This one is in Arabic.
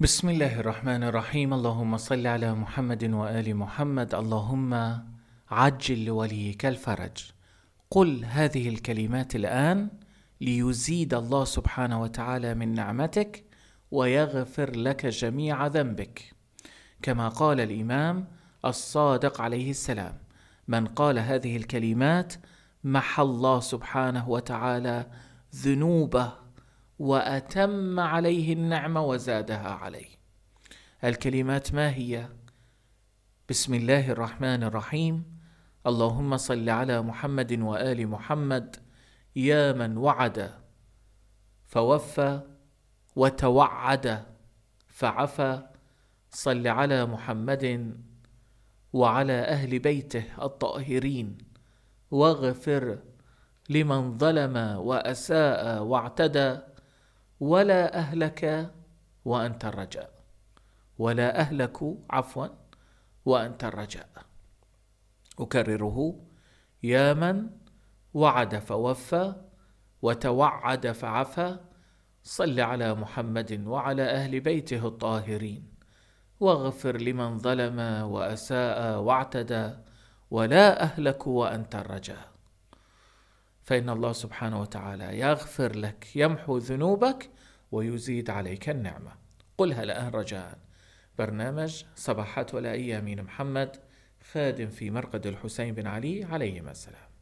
بسم الله الرحمن الرحيم اللهم صل على محمد وآل محمد اللهم عجل لوليك الفرج قل هذه الكلمات الآن ليزيد الله سبحانه وتعالى من نعمتك ويغفر لك جميع ذنبك كما قال الإمام الصادق عليه السلام من قال هذه الكلمات محى الله سبحانه وتعالى ذنوبه واتم عليه النعمه وزادها عليه الكلمات ما هي بسم الله الرحمن الرحيم اللهم صل على محمد وال محمد يا من وعد فوفى وتوعد فعفى صل على محمد وعلى اهل بيته الطاهرين واغفر لمن ظلم واساء واعتدى ولا أهلك وأنت الرجاء ولا أهلك عفوا وأنت الرجاء أكرره يا من وعد فوفى وتوعد فعفى صل على محمد وعلى أهل بيته الطاهرين واغفر لمن ظلم وأساء واعتدى ولا أهلك وأنت الرجاء فان الله سبحانه وتعالى يغفر لك يمحو ذنوبك ويزيد عليك النعمه قلها الآن رجاء برنامج صباحات ولا أمين محمد خادم في مرقد الحسين بن علي عليهما السلام